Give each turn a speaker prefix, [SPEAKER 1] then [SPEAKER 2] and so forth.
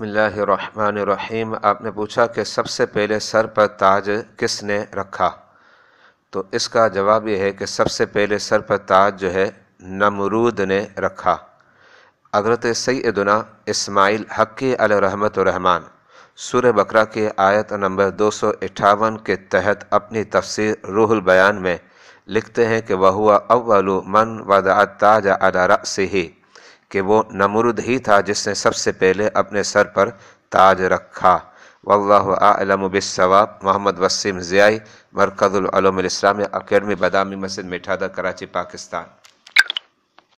[SPEAKER 1] بسم اللہ الرحمن الرحیم آپ نے پوچھا کہ سب سے پہلے سر پر تاج کس نے رکھا تو اس کا جواب یہ ہے کہ سب سے پہلے سر پر تاج جو ہے نمرود نے رکھا حضرت سیدنا اسماعیل حقی رحمت الرحمن سور بکرا کے آیت نمبر دو سو اٹھاون کے تحت اپنی تفسیر روح البیان میں لکھتے ہیں کہ وہ اول من ودا تاج ہی کہ وہ نمرود ہی تھا جس نے سب سے پہلے اپنے سر پر تاج رکھا واللہ اعلم علم محمد وسیم ضیائی مرکز العلوم الاسلامیہ اکیڈمی بادامی مسجد میٹھادہ کراچی پاکستان